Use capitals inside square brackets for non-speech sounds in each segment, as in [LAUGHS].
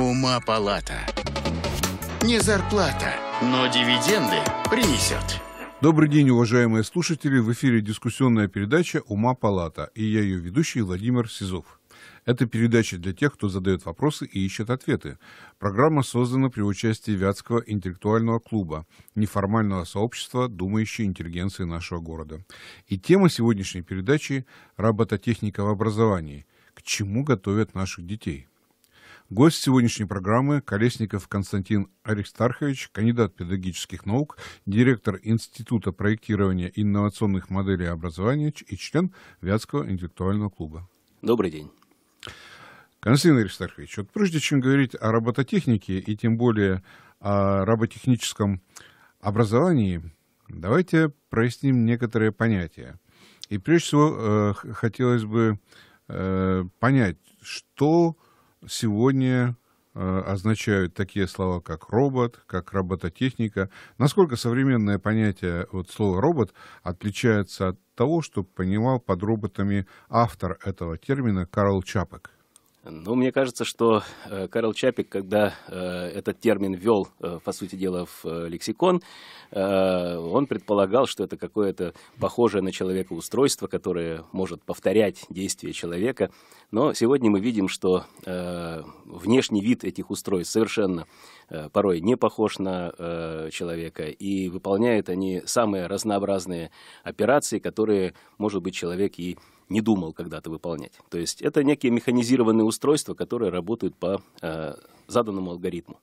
Ума палата. Не зарплата, но дивиденды принесет. Добрый день, уважаемые слушатели. В эфире дискуссионная передача «Ума палата» и я ее ведущий Владимир Сизов. Это передача для тех, кто задает вопросы и ищет ответы. Программа создана при участии Вятского интеллектуального клуба, неформального сообщества думающей интеллигенции нашего города. И тема сегодняшней передачи – робототехника в образовании. К чему готовят наших детей? Гость сегодняшней программы – Колесников Константин Аристархович, кандидат педагогических наук, директор Института проектирования инновационных моделей образования и член Вятского интеллектуального клуба. Добрый день. Константин Аристархович, вот прежде чем говорить о робототехнике и тем более о роботехническом образовании, давайте проясним некоторые понятия. И прежде всего э, хотелось бы э, понять, что сегодня э, означают такие слова, как робот, как робототехника. Насколько современное понятие вот слова робот отличается от того, что понимал под роботами автор этого термина Карл Чапек? Ну, мне кажется, что э, Карл Чапик, когда э, этот термин ввел, э, по сути дела, в э, лексикон, э, он предполагал, что это какое-то похожее на человека устройство, которое может повторять действия человека. Но сегодня мы видим, что э, внешний вид этих устройств совершенно э, порой не похож на э, человека, и выполняют они самые разнообразные операции, которые, может быть, человек и не думал когда-то выполнять. То есть это некие механизированные устройства, которые работают по э, заданному алгоритму.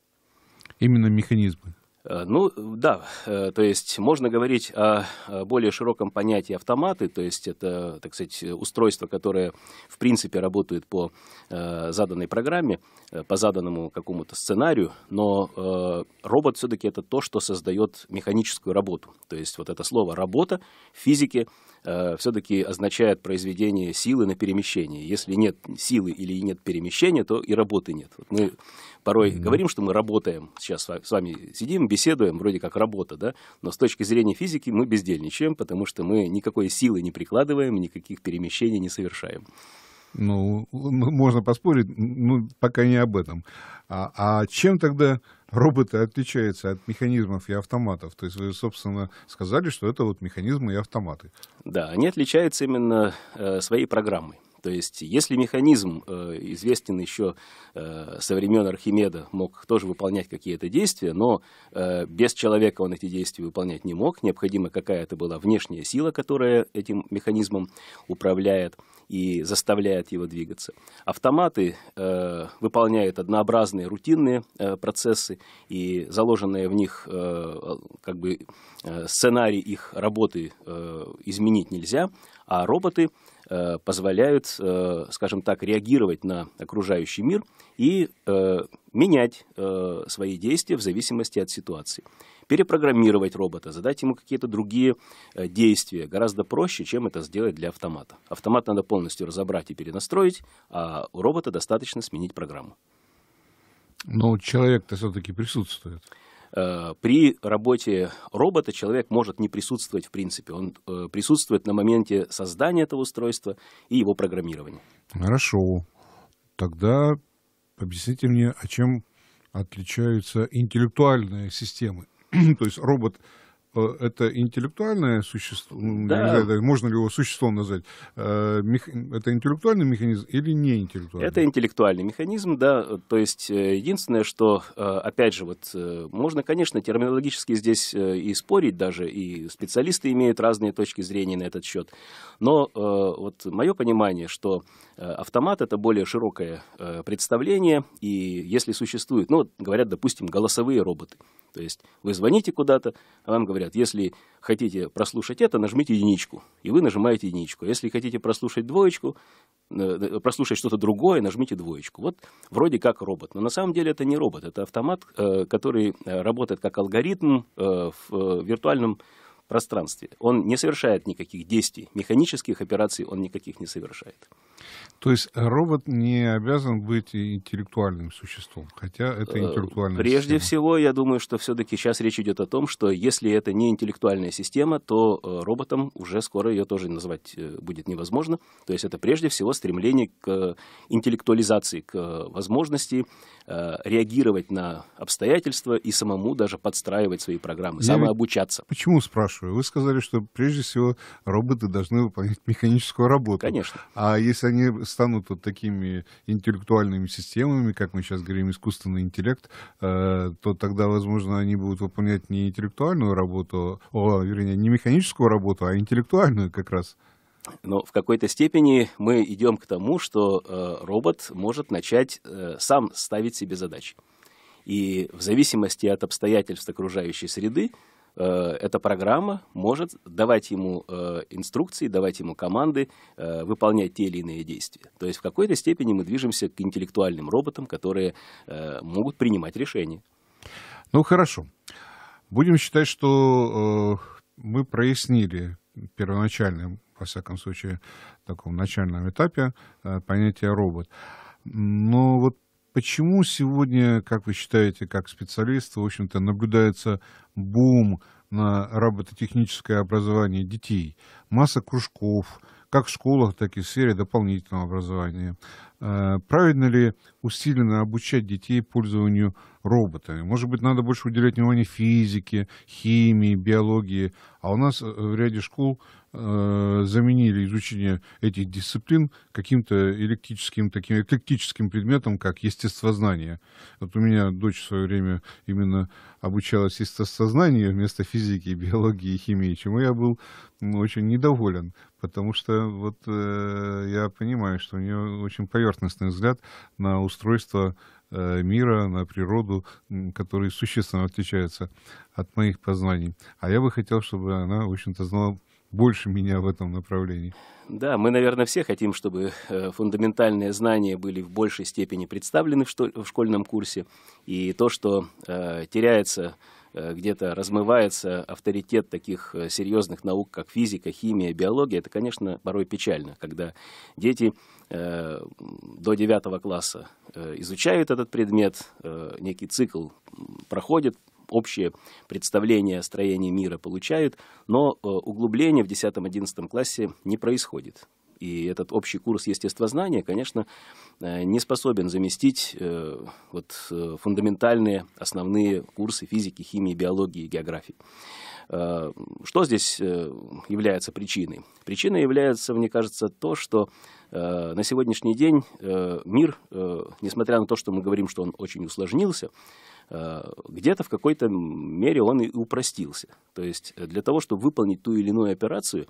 Именно механизмы. Э, ну, да, э, то есть можно говорить о более широком понятии автоматы, то есть это, так сказать, устройства, которые, в принципе, работают по э, заданной программе, по заданному какому-то сценарию, но робот все-таки это то, что создает механическую работу. То есть вот это слово «работа» в физике все-таки означает произведение силы на перемещение. Если нет силы или нет перемещения, то и работы нет. Вот мы порой mm-hmm. говорим, что мы работаем. Сейчас с вами сидим, беседуем, вроде как работа, да, но с точки зрения физики мы бездельничаем, потому что мы никакой силы не прикладываем, никаких перемещений не совершаем. Ну, можно поспорить, ну, пока не об этом. А, а чем тогда роботы отличаются от механизмов и автоматов? То есть вы, собственно, сказали, что это вот механизмы и автоматы. Да, они отличаются именно э, своей программой. То есть, если механизм, э, известен еще э, со времен Архимеда, мог тоже выполнять какие-то действия, но э, без человека он эти действия выполнять не мог, необходима какая-то была внешняя сила, которая этим механизмом управляет и заставляет его двигаться. Автоматы выполняют однообразные рутинные процессы, и заложенные в них как бы, сценарий их работы изменить нельзя, а роботы Э, позволяют, э, скажем так, реагировать на окружающий мир и э, менять свои действия в зависимости от ситуации. Перепрограммировать робота, задать ему какие-то другие действия гораздо проще, чем это сделать для автомата. Автомат надо полностью разобрать и перенастроить, а у робота достаточно сменить программу. Но человек-то все-таки присутствует. Э, при работе робота человек может не присутствовать в принципе. Он э, присутствует на моменте создания этого устройства и его программирования. Хорошо. Тогда объясните мне, а чем отличаются интеллектуальные системы? [CLEARS THROAT] То есть робот Э, это интеллектуальное существо, ну, да. знаю, можно ли его существом назвать, э, это интеллектуальный механизм или не интеллектуальный? Это интеллектуальный механизм, да, э, то есть единственное, что, опять же, вот можно, конечно, терминологически здесь и спорить даже, и специалисты имеют разные точки зрения на этот счет, но вот мое понимание, что автомат это более широкое представление, и если существует, ну, говорят, допустим, голосовые роботы, то есть вы звоните куда-то, а вам говорят, если хотите прослушать это, нажмите единичку, и вы нажимаете единичку. А если хотите прослушать двоечку, э, э, прослушать что-то другое, нажмите двоечку. Вот вроде как робот, но на самом деле это не робот, это автомат, э, который работает как алгоритм в виртуальном пространстве. Он не совершает никаких действий, механических операций он никаких не совершает. То есть робот не обязан быть интеллектуальным существом, хотя это э, интеллектуальная Прежде система. всего, я думаю, что все-таки сейчас речь идет о том, что если это не интеллектуальная система, то э, роботом уже скоро ее тоже назвать э, будет невозможно. То есть это прежде всего стремление к интеллектуализации, к возможности Э, реагировать на обстоятельства и самому даже подстраивать свои программы, Я самообучаться. Почему спрашиваю? Вы сказали, что прежде всего роботы должны выполнять механическую работу. Конечно. А если они станут вот такими интеллектуальными системами, как мы сейчас говорим, искусственный интеллект, э, то тогда, возможно, они будут выполнять не интеллектуальную работу, о, вернее, не механическую работу, а интеллектуальную как раз. Но в какой-то степени мы идем к тому, что э, робот может начать э, сам ставить себе задачи. И в зависимости от обстоятельств окружающей среды, э, эта программа может давать ему инструкции, давать ему команды, выполнять те или иные действия. То есть в какой-то степени мы движемся к интеллектуальным роботам, которые могут принимать решения. Ну хорошо. Будем считать, что мы прояснили первоначально во всяком случае, в таком начальном этапе э, понятие робот. Но вот почему сегодня, как вы считаете, как специалист, в общем-то, наблюдается бум на робототехническое образование детей? Масса кружков, как в школах, так и в сфере дополнительного образования. Э, правильно ли усиленно обучать детей пользованию роботами? Может быть, надо больше уделять внимание физике, химии, биологии. А у нас э, в ряде школ э, заменили изучение этих дисциплин каким-то электрическим, таким эклектическим предметом, как естествознание. Вот у меня дочь в свое время именно обучалась естествознанию вместо физики, биологии и химии, чему я был очень недоволен, потому что вот э, я понимаю, что у нее очень поверхностный взгляд на устройство э, мира, на природу, который существенно отличается от моих познаний. А я бы хотел, чтобы она, в общем-то, знала больше меня в этом направлении. Да, мы, наверное, все хотим, чтобы э, фундаментальные знания были в большей степени представлены в школьном курсе. И то, что э, теряется Э, где-то размывается авторитет таких э, серьезных наук, как физика, химия, биология, это, конечно, порой печально, когда дети э, до 9 класса изучают этот предмет, некий цикл проходит, общее представление о строении мира получают, но углубление в 10-11 классе не происходит и этот общий курс естествознания, конечно, э, не способен заместить э, вот, э, фундаментальные основные курсы физики, химии, биологии и географии. Что здесь является причиной? Причиной является, мне кажется, то, что на сегодняшний день мир, несмотря на то, что мы говорим, что он очень усложнился, где-то в какой-то мере он и упростился. То есть для того, чтобы выполнить ту или иную операцию,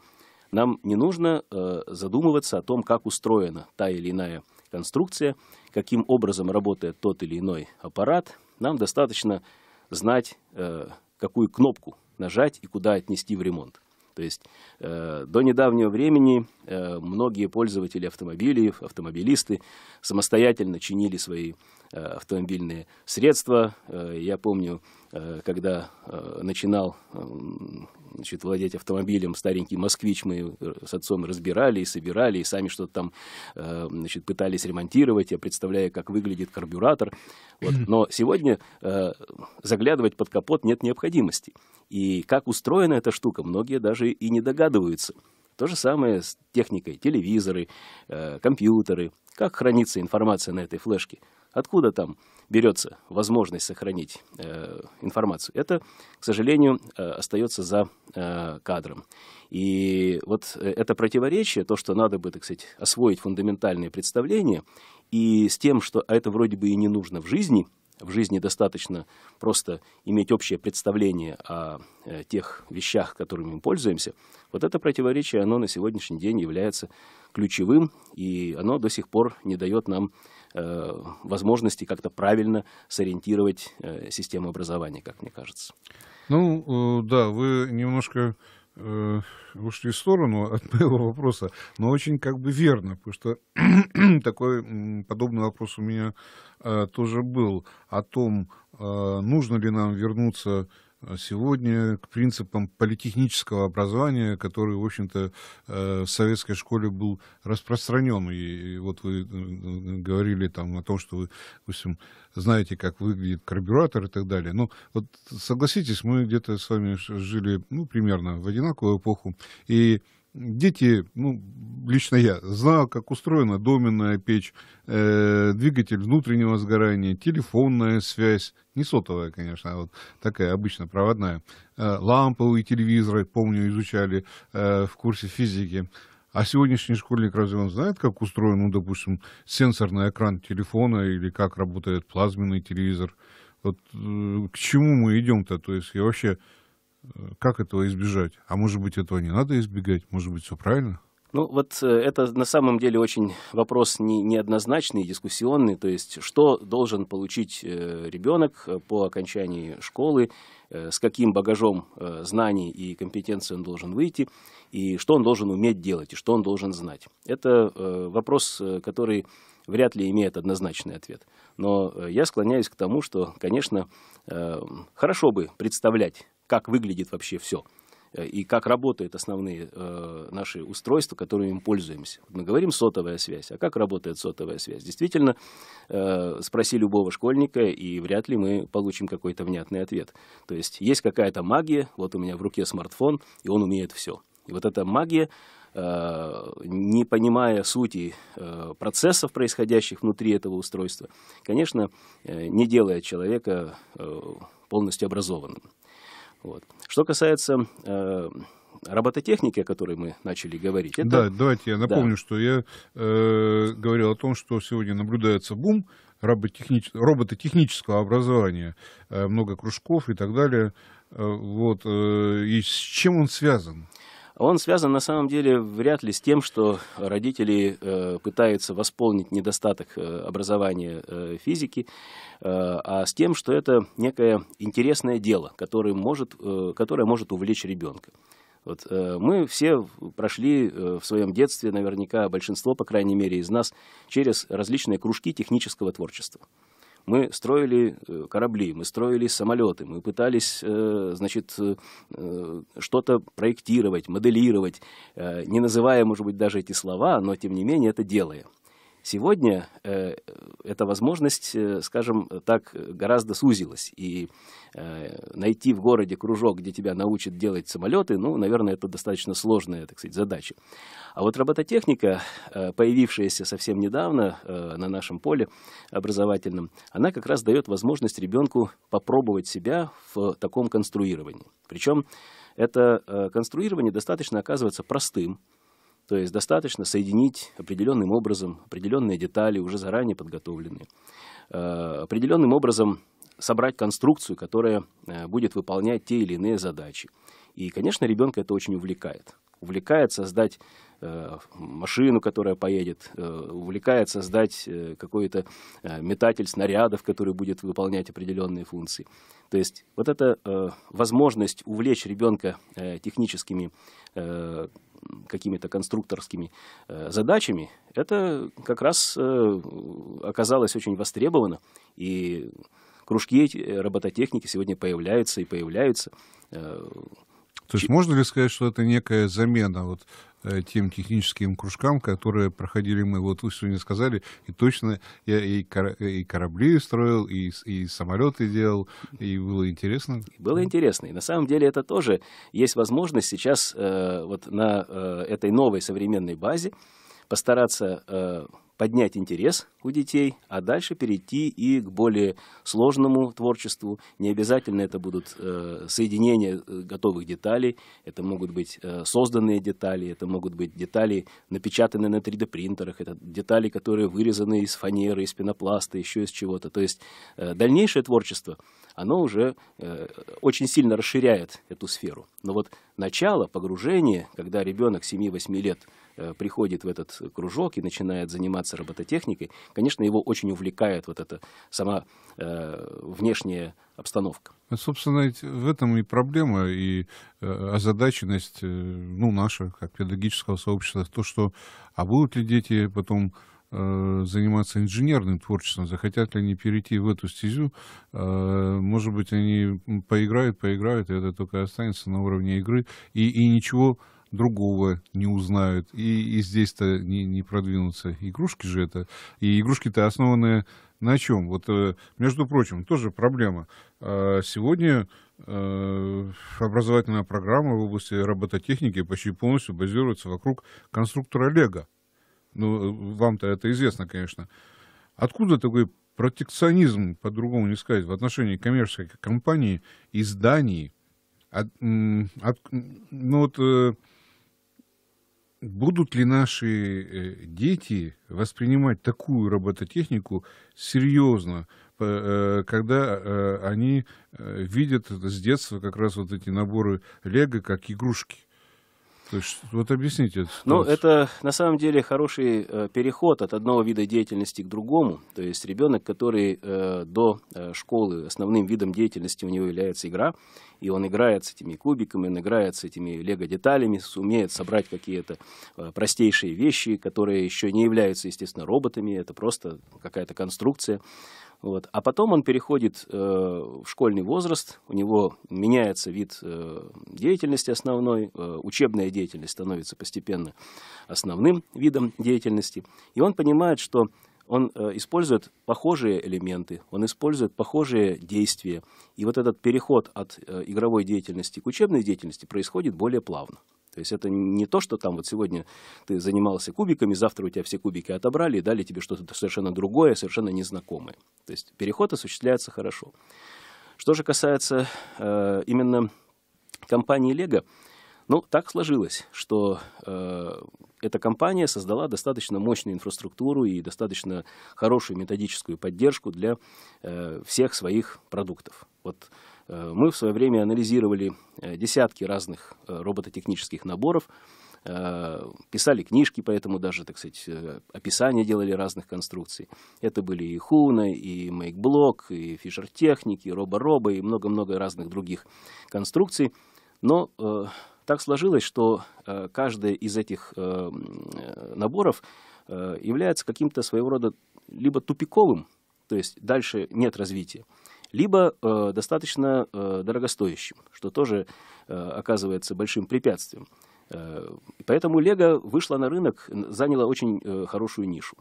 нам не нужно э, задумываться о том, как устроена та или иная конструкция, каким образом работает тот или иной аппарат. Нам достаточно знать, э, какую кнопку нажать и куда отнести в ремонт. То есть э, до недавнего времени э, многие пользователи автомобилей, автомобилисты самостоятельно чинили свои Э, автомобильные средства. Э, я помню, э, когда начинал значит, владеть автомобилем, старенький москвич, мы с отцом разбирали и собирали, и сами что-то там значит, пытались ремонтировать, я представляю, как выглядит карбюратор. Вот. Но сегодня заглядывать под капот нет необходимости. И как устроена эта штука, многие даже и не догадываются. То же самое с техникой, телевизоры, компьютеры. Как хранится информация на этой флешке? Откуда там берется возможность сохранить э, информацию? Это, к сожалению, э, остается за э, кадром. И вот э, это противоречие, то, что надо бы, так сказать, освоить фундаментальные представления, и с тем, что это вроде бы и не нужно в жизни, в жизни достаточно просто иметь общее представление о э, тех вещах, которыми мы пользуемся, вот это противоречие, оно на сегодняшний день является ключевым, и оно до сих пор не дает нам Э, возможности как-то правильно сориентировать э, систему образования, как мне кажется. Ну, э, да, вы немножко ушли в сторону [LAUGHS] от моего вопроса, но очень как бы верно, потому что [CLEARS THROAT] такой подобный вопрос у меня тоже был о том, нужно ли нам вернуться а сегодня к принципам политехнического образования, который, в общем-то, э, в советской школе был распространен. И вот вы э, э, говорили там о том, что вы, допустим, знаете, как выглядит карбюратор и так далее. Но ну, вот согласитесь, мы где-то с вами жили, ну, примерно в одинаковую эпоху, и дети, ну, лично я, знал, как устроена доменная печь, э, двигатель внутреннего сгорания, телефонная связь, не сотовая, конечно, а вот такая обычно проводная, э, ламповые телевизоры, помню, изучали э, в курсе физики. А сегодняшний школьник разве он знает, как устроен, ну, допустим, сенсорный экран телефона или как работает плазменный телевизор? Вот э, к чему мы идем-то? То есть я вообще как этого избежать? А может быть, этого не надо избегать? Может быть, все правильно? Ну, вот э, это на самом деле очень вопрос не, неоднозначный, дискуссионный. То есть, что должен получить э, ребенок э, по окончании школы, с каким багажом знаний и компетенций он должен выйти, и что он должен уметь делать, и что он должен знать. Это вопрос, который вряд ли имеет однозначный ответ. Но я склоняюсь к тому, что, конечно, хорошо бы представлять как выглядит вообще все э, и как работают основные э, наши устройства, которыми мы пользуемся. Мы говорим сотовая связь, а как работает сотовая связь? Действительно, э, спроси любого школьника, и вряд ли мы получим какой-то внятный ответ. То есть есть какая-то магия, вот у меня в руке смартфон, и он умеет все. И вот эта магия, э, не понимая сути э, процессов, происходящих внутри этого устройства, конечно, э, не делает человека э, полностью образованным. Вот. Что касается э, робототехники, о которой мы начали говорить. Это... Да, давайте я напомню, да. что я э, говорил о том, что сегодня наблюдается бум робототехнич... робототехнического образования, э, много кружков и так далее. Э, вот, э, и с чем он связан? он связан на самом деле вряд ли с тем, что родители э, пытаются восполнить недостаток э, образования э, физики, э, а с тем, что это некое интересное дело, которое может, э, которое может увлечь ребенка. Вот, э, мы все прошли э, в своем детстве, наверняка большинство, по крайней мере, из нас, через различные кружки технического творчества. Мы строили э, корабли, мы строили самолеты, мы пытались, э, значит, э, что-то проектировать, моделировать, не называя, может быть, даже эти слова, но, тем не менее, это делая. Сегодня э, эта возможность, э, скажем так, гораздо сузилась. И э, найти в городе кружок, где тебя научат делать самолеты, ну, наверное, это достаточно сложная, так сказать, задача. А вот робототехника, э, появившаяся совсем недавно э, на нашем поле образовательном, она как раз дает возможность ребенку попробовать себя в таком конструировании. Причем это э, конструирование достаточно оказывается простым, то есть достаточно соединить определенным образом определенные детали, уже заранее подготовленные, э, определенным образом собрать конструкцию, которая э, будет выполнять те или иные задачи. И, конечно, ребенка это очень увлекает. Увлекает создать Э, машину, которая поедет, э, увлекает создать э, какой-то метатель снарядов, который будет выполнять определенные функции. То есть вот эта возможность увлечь ребенка техническими какими-то конструкторскими задачами, это как раз оказалось очень востребовано, и кружки робототехники сегодня появляются и появляются. То есть можно ли сказать, что это некая замена вот э, тем техническим кружкам, которые проходили мы. Вот вы сегодня сказали, и точно я и, корабли строил, и, и самолеты делал, и было интересно. Было интересно. И на самом деле это тоже есть возможность сейчас э, вот на э, этой новой современной базе постараться поднять интерес у детей, а дальше перейти и к более сложному творчеству. Не обязательно это будут э, соединения э, готовых деталей, это могут быть э, созданные детали, это могут быть детали, напечатанные на 3D-принтерах, это детали, которые вырезаны из фанеры, из пенопласта, еще из чего-то. То есть э, дальнейшее творчество, оно уже э, очень сильно расширяет эту сферу. Но вот начало, погружение, когда ребенок 7-8 лет – Э, приходит в этот кружок и начинает заниматься робототехникой, конечно, его очень увлекает вот эта сама э, внешняя обстановка. А, собственно, в этом и проблема, и э, озадаченность ну, наша, как педагогического сообщества, то, что а будут ли дети потом заниматься инженерным творчеством, захотят ли они перейти в эту стезю, может быть, они поиграют, поиграют, и это только останется на уровне игры, и, и ничего другого не узнают, и, и здесь-то не, не продвинутся. Игрушки же это, и игрушки-то основаны на чем? Вот, э, между прочим, тоже проблема. А, сегодня э, образовательная программа в области робототехники почти полностью базируется вокруг конструктора Лего. Ну, э, вам-то это известно, конечно. Откуда такой протекционизм, по-другому не сказать, в отношении коммерческой компании изданий От, от, ну вот будут ли наши э, дети воспринимать такую робототехнику серьезно, э, когда э, они видят с детства как раз вот эти наборы Лего как игрушки? То есть, вот объясните. Ну, это на самом деле хороший э, переход от одного вида деятельности к другому. То есть ребенок, который э, до э, школы основным видом деятельности у него является игра, и он играет с этими кубиками, он играет с этими лего-деталями, умеет собрать какие-то э, простейшие вещи, которые еще не являются, естественно, роботами, это просто какая-то конструкция. Вот. А потом он переходит э, в школьный возраст, у него меняется вид э, деятельности основной, э, учебная деятельность становится постепенно основным видом деятельности, и он понимает, что он э, использует похожие элементы, он использует похожие действия. И вот этот переход от э, игровой деятельности к учебной деятельности происходит более плавно. То есть это не то, что там вот сегодня ты занимался кубиками, завтра у тебя все кубики отобрали и дали тебе что-то совершенно другое, совершенно незнакомое. То есть переход осуществляется хорошо. Что же касается э, именно компании Лего, ну, так сложилось, что э, эта компания создала достаточно мощную инфраструктуру и достаточно хорошую методическую поддержку для э, всех своих продуктов. Вот Э, мы в свое время анализировали э, десятки разных э, робототехнических наборов, писали книжки, поэтому даже, так сказать, описания делали разных конструкций. Это были и Хуна, и Мейкблок, и Фишер Техник, и робо и много-много разных других конструкций. Но э, так сложилось, что э, каждая из этих э, наборов э, является каким-то своего рода либо тупиковым, то есть дальше нет развития, либо э, достаточно э, дорогостоящим, что тоже э, оказывается большим препятствием. Э, поэтому Лего вышла на рынок, заняла очень э, хорошую нишу.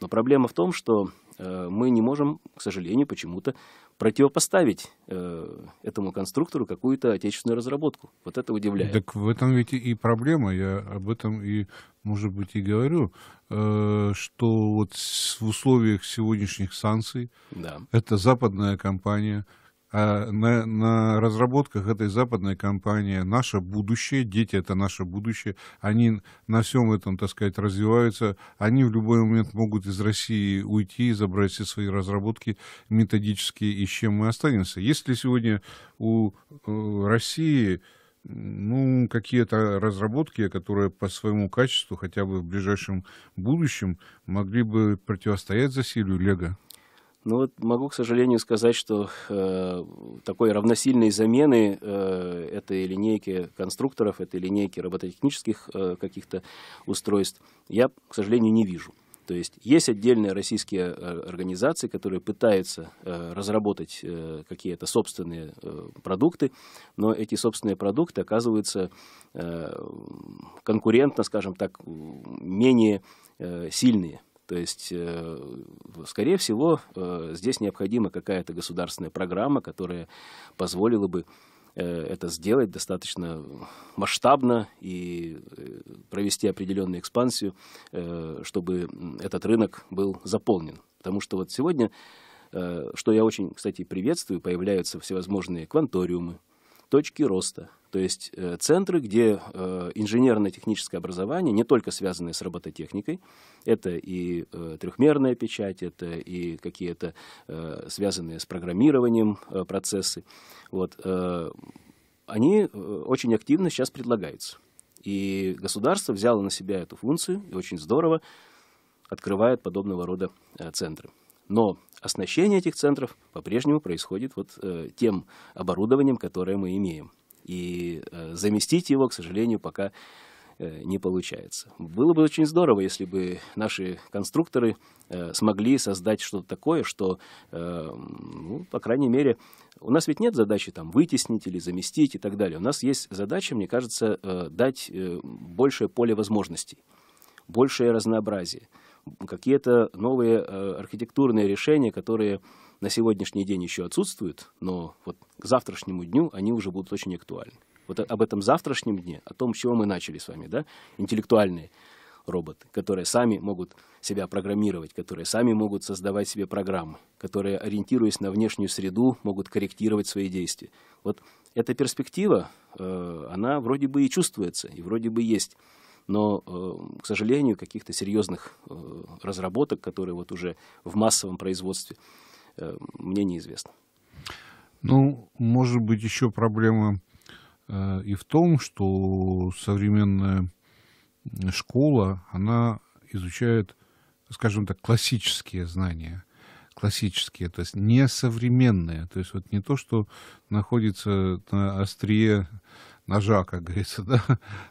Но проблема в том, что э, мы не можем, к сожалению, почему-то противопоставить э, этому конструктору какую-то отечественную разработку. Вот это удивляет. Так в этом ведь и проблема. Я об этом и, может быть, и говорю, э, что вот в условиях сегодняшних санкций да. это западная компания – а на, на разработках этой западной компании наше будущее, дети это наше будущее, они на всем этом, так сказать, развиваются, они в любой момент могут из России уйти и забрать все свои разработки методические, и с чем мы останемся. Если сегодня у э, России ну, какие-то разработки, которые по своему качеству хотя бы в ближайшем будущем могли бы противостоять засилию Лего. Ну вот могу, к сожалению, сказать, что э, такой равносильной замены э, этой линейки конструкторов, этой линейки робототехнических э, каких-то устройств я, к сожалению, не вижу. То есть есть отдельные российские э, организации, которые пытаются э, разработать э, какие-то собственные э, продукты, но эти собственные продукты оказываются э, конкурентно, скажем так, менее э, сильные. То есть, э, скорее всего, э, здесь необходима какая-то государственная программа, которая позволила бы э, это сделать достаточно масштабно и провести определенную экспансию, чтобы этот рынок был заполнен. Потому что вот сегодня, что я очень, кстати, приветствую, появляются всевозможные кванториумы, точки роста. То есть э, центры, где э, инженерно-техническое образование, не только связанное с робототехникой, это и э, трехмерная печать, это и какие-то связанные с программированием процессы, вот, они очень активно сейчас предлагаются. И государство взяло на себя эту функцию, и очень здорово открывает подобного рода центры. Но оснащение этих центров по-прежнему происходит вот э, тем оборудованием, которое мы имеем. И э, заместить его, к сожалению, пока э, не получается. Было бы очень здорово, если бы наши конструкторы смогли создать что-то такое, что, ну, по крайней мере, у нас ведь нет задачи там вытеснить или заместить и так далее. У нас есть задача, мне кажется, дать большее поле возможностей, большее разнообразие какие-то новые э, архитектурные решения, которые на сегодняшний день еще отсутствуют, но вот к завтрашнему дню они уже будут очень актуальны. Вот об этом завтрашнем дне, о том, с чего мы начали с вами, да, интеллектуальные роботы, которые сами могут себя программировать, которые сами могут создавать себе программы, которые, ориентируясь на внешнюю среду, могут корректировать свои действия. Вот эта перспектива, э, она вроде бы и чувствуется, и вроде бы есть но, э, к сожалению, каких-то серьезных э, разработок, которые вот уже в массовом производстве, э, мне неизвестно. Ну, может быть, еще проблема и в том, что современная школа, она изучает, скажем так, классические знания, классические, то есть не современные, то есть вот не то, что находится на острие ножа, как говорится, [LAUGHS] да,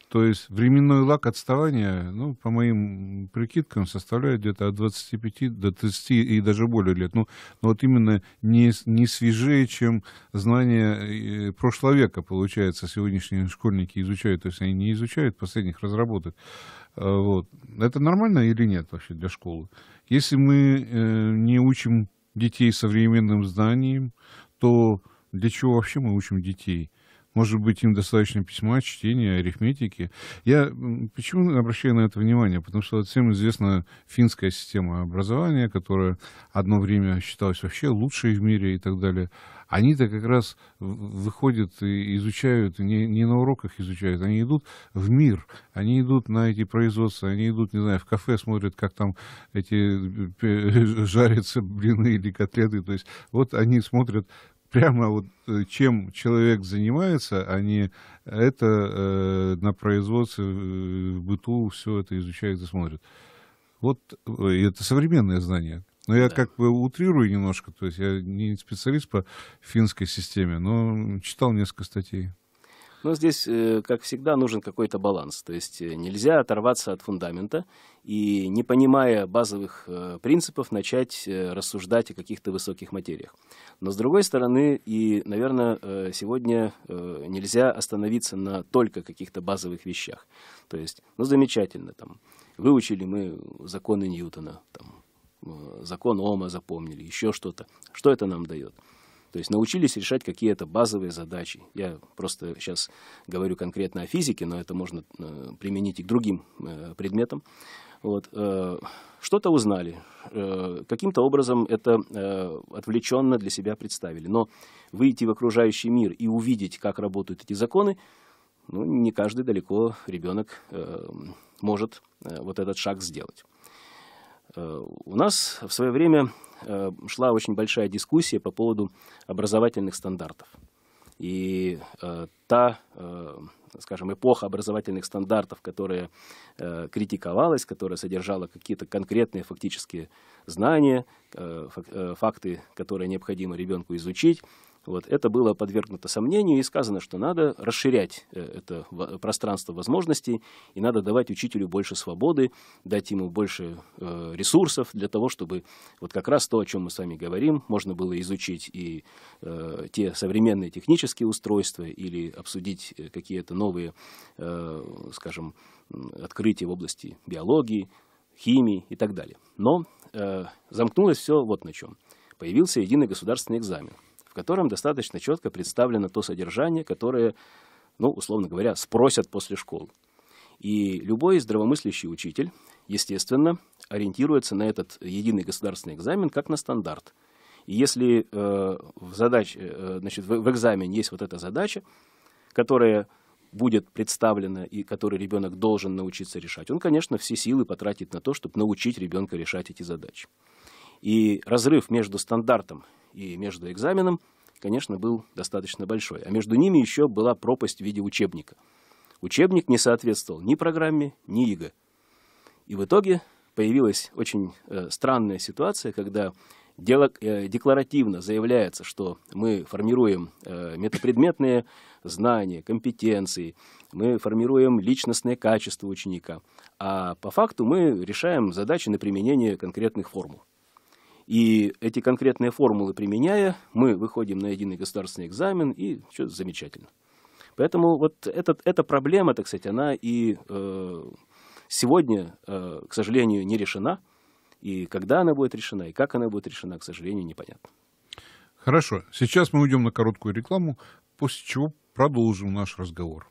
то есть временной лак отставания, ну, по моим прикидкам, составляет где-то от 25 до 30 и даже более лет, ну, но вот именно не, не свежее, чем знания э, прошлого века, получается, сегодняшние школьники изучают, то есть они не изучают последних разработок, а вот. Это нормально или нет вообще для школы? Если мы э, не учим детей современным знаниям, то для чего вообще мы учим детей? Может быть, им достаточно письма, чтения, арифметики. Я почему обращаю на это внимание? Потому что всем известна финская система образования, которая одно время считалась вообще лучшей в мире и так далее. Они-то как раз выходят и изучают, не, не на уроках изучают, они идут в мир, они идут на эти производства, они идут, не знаю, в кафе смотрят, как там эти э, [LAUGHS] жарятся блины или котлеты. То есть вот они смотрят прямо вот э, чем человек занимается, а не это э, на производстве, э, в быту все это изучает и смотрит Вот э, и это современное знание. Но я да. как бы утрирую немножко, то есть я не специалист по финской системе, но читал несколько статей. Но здесь, э, как всегда, нужен какой-то баланс. То есть э, нельзя оторваться от фундамента и, не понимая базовых э, принципов, начать рассуждать о каких-то высоких материях. Но, с другой стороны, и, наверное, сегодня нельзя остановиться на только каких-то базовых вещах. То есть, ну, замечательно, там, выучили мы законы Ньютона, там, закон Ома запомнили, еще что-то. Что это нам дает? То есть научились решать какие-то базовые задачи. Я просто сейчас говорю конкретно о физике, но это можно э, применить и к другим э, предметам. Вот. Э, что-то узнали, каким-то образом это отвлеченно для себя представили. Но выйти в окружающий мир и увидеть, как работают эти законы, ну, не каждый далеко ребенок может вот этот шаг сделать. У нас в свое время Э, шла очень большая дискуссия по поводу образовательных стандартов. И э, та, э, скажем, эпоха образовательных стандартов, которая э, критиковалась, которая содержала какие-то конкретные фактические знания, э, э факты, которые необходимо ребенку изучить, вот это было подвергнуто сомнению и сказано, что надо расширять э, это пространство возможностей и надо давать учителю больше свободы, дать ему больше э, ресурсов для того, чтобы вот как раз то, о чем мы с вами говорим, можно было изучить и э, те современные технические устройства или обсудить какие-то новые, скажем, открытия в области биологии, химии и так далее. Но замкнулось все вот на чем. Появился единый государственный экзамен котором достаточно четко представлено то содержание, которое, ну, условно говоря, спросят после школы. И любой здравомыслящий учитель, естественно, ориентируется на этот единый государственный экзамен как на стандарт. И если э, в, задач, э, значит, в, в экзамене есть вот эта задача, которая будет представлена и который ребенок должен научиться решать, он, конечно, все силы потратит на то, чтобы научить ребенка решать эти задачи. И разрыв между стандартом и между экзаменом, конечно, был достаточно большой. А между ними еще была пропасть в виде учебника. Учебник не соответствовал ни программе, ни ЕГЭ. И в итоге появилась очень э, странная ситуация, когда дело, э, декларативно заявляется, что мы формируем э, метапредметные знания, компетенции, мы формируем личностные качества ученика, а по факту мы решаем задачи на применение конкретных формул. И эти конкретные формулы применяя, мы выходим на единый государственный экзамен, и все замечательно. Поэтому вот этот, эта проблема, так сказать, она и э, сегодня, э, к сожалению, не решена. И когда она будет решена, и как она будет решена, к сожалению, непонятно. Хорошо. Сейчас мы уйдем на короткую рекламу, после чего продолжим наш разговор.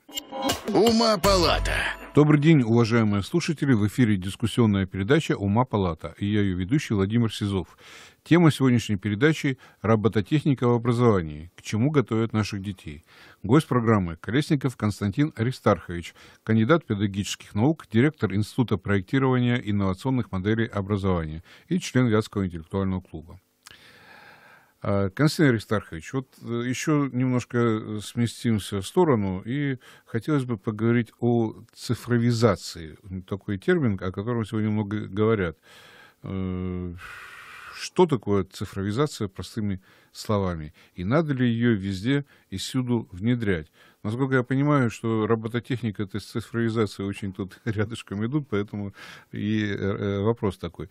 Ума палата. Добрый день, уважаемые слушатели. В эфире дискуссионная передача «Ума палата» и я ее ведущий Владимир Сизов. Тема сегодняшней передачи – робототехника в образовании. К чему готовят наших детей? Гость программы – Колесников Константин Аристархович, кандидат педагогических наук, директор Института проектирования инновационных моделей образования и член Вятского интеллектуального клуба. А, Константин Аристархович, вот э, еще немножко э, сместимся в сторону, и хотелось бы поговорить о цифровизации. Такой термин, о котором сегодня много говорят. Э, что такое цифровизация простыми словами? И надо ли ее везде и всюду внедрять? Насколько я понимаю, что робототехника и цифровизация очень тут [LAUGHS] рядышком идут, поэтому и вопрос такой.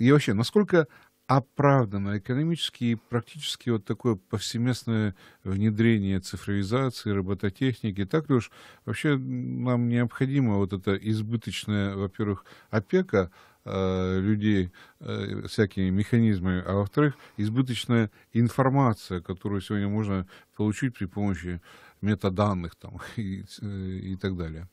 И вообще, насколько оправданно экономически и практически вот такое повсеместное внедрение цифровизации, робототехники. Так ли уж вообще нам необходима вот эта избыточная, во-первых, опека э, людей э, всякими механизмами, а во-вторых, избыточная информация, которую сегодня можно получить при помощи метаданных там, [LAUGHS] и, э, и так далее.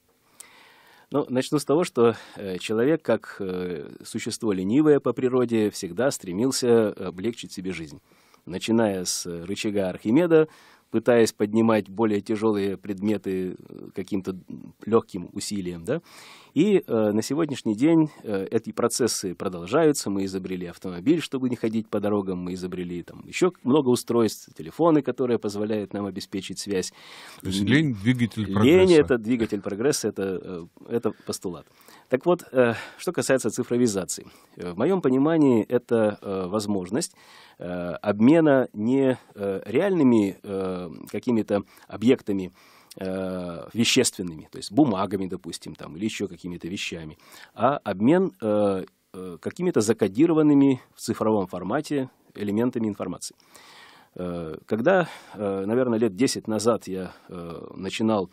Ну, начну с того, что э, человек, как э, существо ленивое по природе, всегда стремился э, облегчить себе жизнь. Начиная с рычага Архимеда, пытаясь поднимать более тяжелые предметы э, каким-то легким усилием. Да? И э, на сегодняшний день э, эти процессы продолжаются. Мы изобрели автомобиль, чтобы не ходить по дорогам. Мы изобрели там еще много устройств, телефоны, которые позволяют нам обеспечить связь. То есть лень — двигатель прогресса. Лень — это двигатель прогресса, это, э, это постулат. Так вот, э, что касается цифровизации. Э, в моем понимании это э, возможность обмена не реальными какими-то объектами, вещественными, то есть бумагами, допустим, там, или еще какими-то вещами, а обмен э, какими-то закодированными в цифровом формате элементами информации. Э, когда, э, наверное, лет 10 назад я э, начинал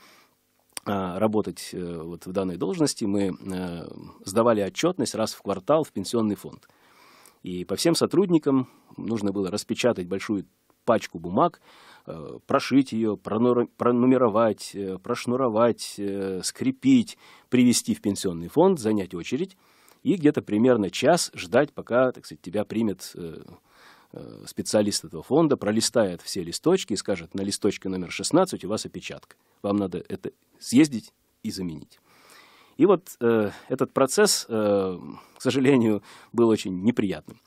а, работать э, вот в данной должности, мы э, сдавали отчетность раз в квартал в пенсионный фонд. И по всем сотрудникам нужно было распечатать большую пачку бумаг, э, прошить ее, пронумеровать, прошнуровать, скрепить, привести в пенсионный фонд, занять очередь и где-то примерно час ждать, пока, так сказать, тебя примет специалист этого фонда, пролистает все листочки и скажет, на листочке номер 16 у вас опечатка вам надо это съездить и заменить. И вот э, этот процесс, э, к сожалению, был очень неприятным.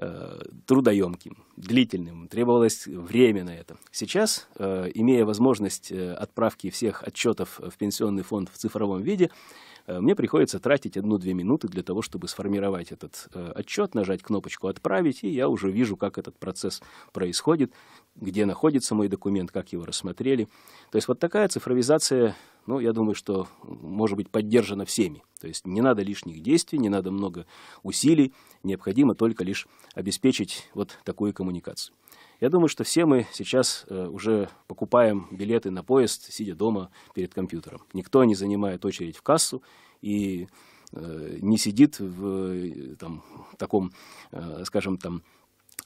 Э, трудоемким, длительным, требовалось время на это. Сейчас, э, имея возможность э, отправки всех отчетов в пенсионный фонд в цифровом виде, мне приходится тратить одну-две минуты для того, чтобы сформировать этот отчет, нажать кнопочку «Отправить», и я уже вижу, как этот процесс происходит, где находится мой документ, как его рассмотрели. То есть вот такая цифровизация ну, я думаю, что может быть поддержано всеми. То есть не надо лишних действий, не надо много усилий, необходимо только лишь обеспечить вот такую коммуникацию. Я думаю, что все мы сейчас э, уже покупаем билеты на поезд, сидя дома перед компьютером. Никто не занимает очередь в кассу и э, не сидит в э, там, таком, скажем, там,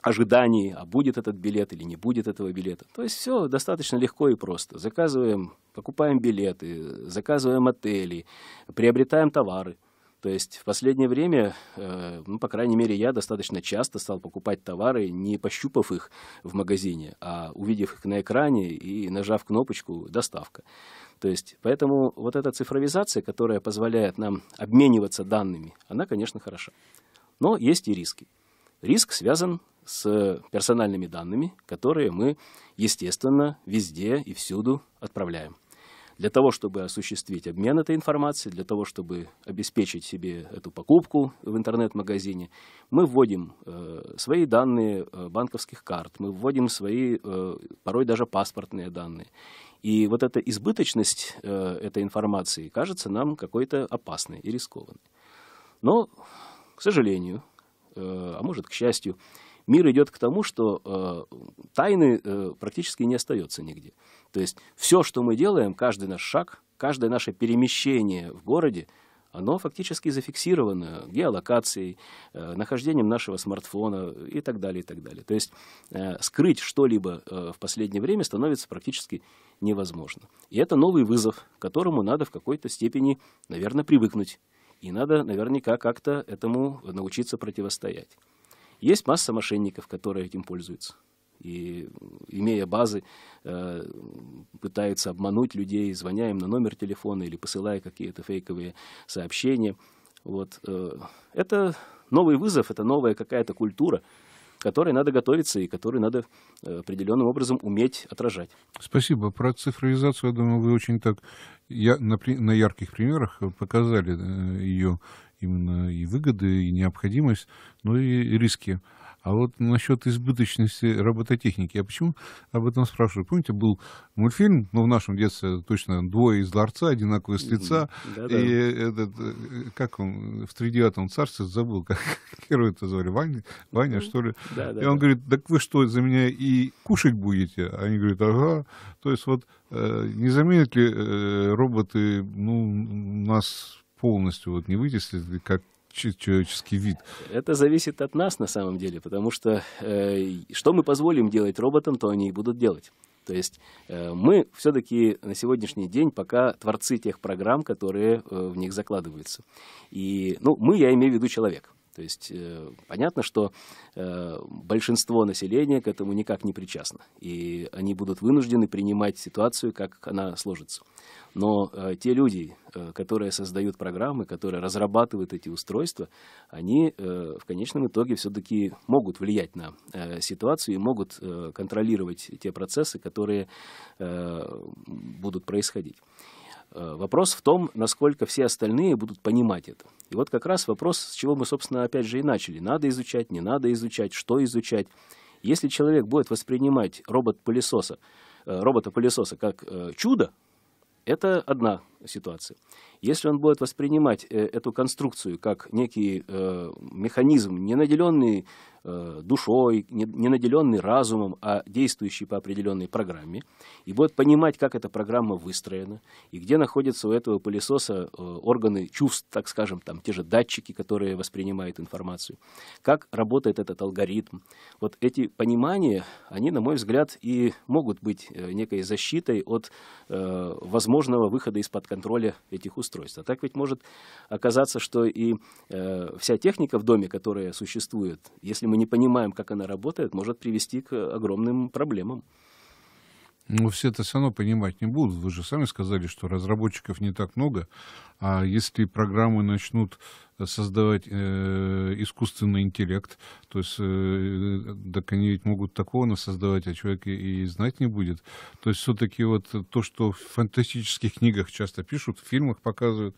ожидании, а будет этот билет или не будет этого билета. То есть все достаточно легко и просто. Заказываем, покупаем билеты, заказываем отели, приобретаем товары. То есть в последнее время, э, ну, по крайней мере, я достаточно часто стал покупать товары, не пощупав их в магазине, а увидев их на экране и нажав кнопочку «Доставка». То есть, поэтому вот эта цифровизация, которая позволяет нам обмениваться данными, она, конечно, хороша. Но есть и риски. Риск связан с персональными данными, которые мы, естественно, везде и всюду отправляем. Для того, чтобы осуществить обмен этой информацией, для того, чтобы обеспечить себе эту покупку в интернет-магазине, мы вводим э, свои данные э, банковских карт, мы вводим свои, э, порой даже паспортные данные. И вот эта избыточность э, этой информации кажется нам какой-то опасной и рискованной. Но, к сожалению, Э, а может, к счастью, мир идет к тому, что э, тайны э, практически не остается нигде. То есть все, что мы делаем, каждый наш шаг, каждое наше перемещение в городе, оно фактически зафиксировано геолокацией, нахождением нашего смартфона и так далее, и так далее. То есть скрыть что-либо в последнее время становится практически невозможно. И это новый вызов, к которому надо в какой-то степени, наверное, привыкнуть. И надо наверняка как-то этому научиться противостоять. Есть масса мошенников, которые этим пользуются. И, имея базы, э, пытаются обмануть людей, звоня им на номер телефона или посылая какие-то фейковые сообщения. Вот. Э, это новый вызов, это новая какая-то культура, которой надо готовиться и которые надо э, определенным образом уметь отражать. Спасибо. Про цифровизацию, я думаю, вы очень так я, на, на ярких примерах показали э, ее именно и выгоды, и необходимость, но ну и риски. А вот насчет избыточности робототехники, я почему об этом спрашиваю? Помните, был мультфильм, ну, в нашем детстве точно двое из ларца, одинаковые с лица, и этот, э, как он, в тридевятом царстве забыл, как [LAUGHS] герой это звали, Ваня, Ваня что ли? и он говорит, так вы что, за меня и кушать будете? А они говорят, ага. То есть вот э, не заменят ли э, роботы, ну, нас полностью вот не вытесли, как человеческий вид? Это зависит от нас на самом деле, потому что э, что мы позволим делать роботам, то они и будут делать. То есть э, мы все-таки на сегодняшний день пока творцы тех программ, которые э, в них закладываются. И, ну, мы, я имею в виду человек. То есть э, понятно, что э, большинство населения к этому никак не причастно, и они будут вынуждены принимать ситуацию, как она сложится. Но э, те люди, которые создают программы, которые разрабатывают эти устройства, они в конечном итоге все-таки могут влиять на ситуацию и могут контролировать те процессы, которые будут происходить. Э, вопрос в том, насколько все остальные будут понимать это. И вот как раз вопрос, с чего мы, собственно, опять же и начали. Надо изучать, не надо изучать, что изучать. Если человек будет воспринимать робот-пылесоса, э, робота-пылесоса как э, чудо, это одна ситуации. Если он будет воспринимать э, эту конструкцию как некий э, механизм, не наделенный э, душой, не наделенный разумом, а действующий по определенной программе, и будет понимать, как эта программа выстроена, и где находятся у этого пылесоса органы чувств, так скажем, там те же датчики, которые воспринимают информацию, как работает этот алгоритм. Вот эти понимания, они, на мой взгляд, и могут быть некой защитой от возможного выхода из-под контроля этих устройств. А так ведь может оказаться, что и э, вся техника в доме, которая существует, если мы не понимаем, как она работает, может привести к огромным проблемам. Но ну, все это все равно понимать не будут. Вы же сами сказали, что разработчиков не так много. А если программы начнут э, создавать э, искусственный интеллект, то есть э, так они ведь могут такого нас создавать, а человек и, и знать не будет. То есть все-таки вот то, что в фантастических [LAUGHS] книгах часто пишут, в фильмах показывают,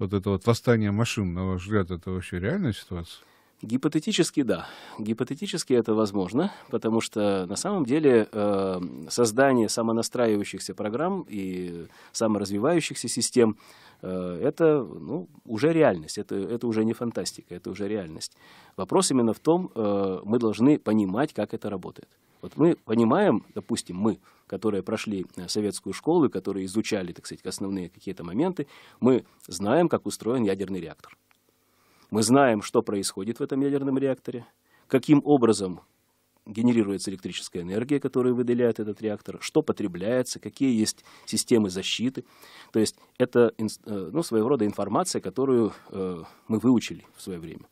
вот это вот восстание машин, на ваш взгляд, это вообще реальная ситуация? Гипотетически да. Гипотетически это возможно, потому что на самом деле э, создание самонастраивающихся программ и саморазвивающихся систем э, это ну, уже реальность, это, это уже не фантастика, это уже реальность. Вопрос именно в том, э, мы должны понимать, как это работает. Вот мы понимаем, допустим, мы, которые прошли советскую школу, которые изучали, так сказать, основные какие-то моменты, мы знаем, как устроен ядерный реактор. Мы знаем, что происходит в этом ядерном реакторе, каким образом генерируется электрическая энергия, которую выделяет этот реактор, что потребляется, какие есть системы защиты. То есть это э, ну, своего рода информация, которую э, мы выучили в свое время.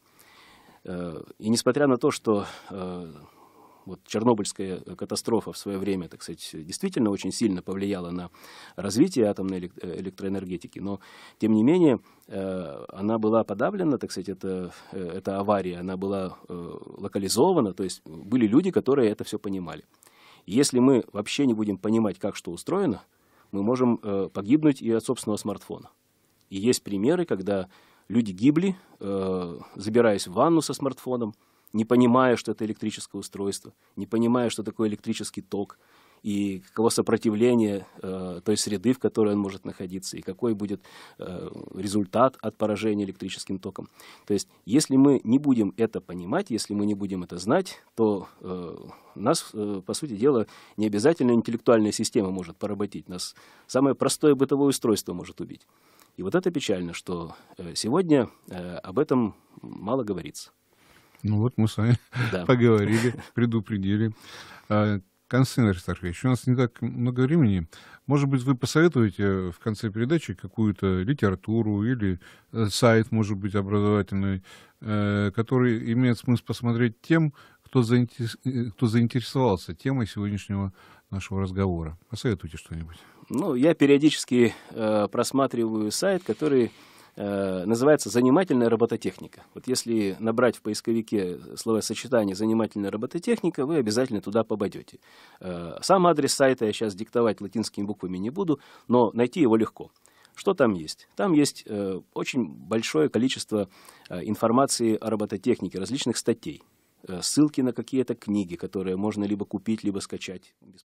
Э, и несмотря на то, что вот Чернобыльская э, катастрофа в свое время, так сказать, действительно очень сильно повлияла на развитие атомной э, электроэнергетики, но, тем не менее, э, она была подавлена, так сказать, это, эта авария, она была локализована, то есть были люди, которые это все понимали. Если мы вообще не будем понимать, как что устроено, мы можем погибнуть и от собственного смартфона. И есть примеры, когда люди гибли, забираясь в ванну со смартфоном, не понимая, что это электрическое устройство, не понимая, что такое электрический ток, и каково сопротивление э, той среды, в которой он может находиться, и какой будет э, результат от поражения электрическим током. То есть, если мы не будем это понимать, если мы не будем это знать, то э, нас, э, по сути дела, не обязательно интеллектуальная система может поработить, нас самое простое бытовое устройство может убить. И вот это печально, что э, сегодня э, об этом мало говорится. Ну вот мы с вами [LAUGHS] да. поговорили, предупредили. А, Константин Аристархович, у нас не так много времени. Может быть, вы посоветуете э, в конце передачи какую-то литературу или э, сайт, может быть, образовательный, э, который имеет смысл посмотреть тем, кто, заинтересовался темой сегодняшнего нашего разговора. Посоветуйте что-нибудь. Ну, я периодически просматриваю сайт, который Э, называется «Занимательная робототехника». Вот если набрать в поисковике словосочетание «занимательная робототехника», вы обязательно туда попадете. Э, сам адрес сайта я сейчас диктовать латинскими буквами не буду, но найти его легко. Что там есть? Там есть э, очень большое количество информации о робототехнике, различных статей, ссылки на какие-то книги, которые можно либо купить, либо скачать.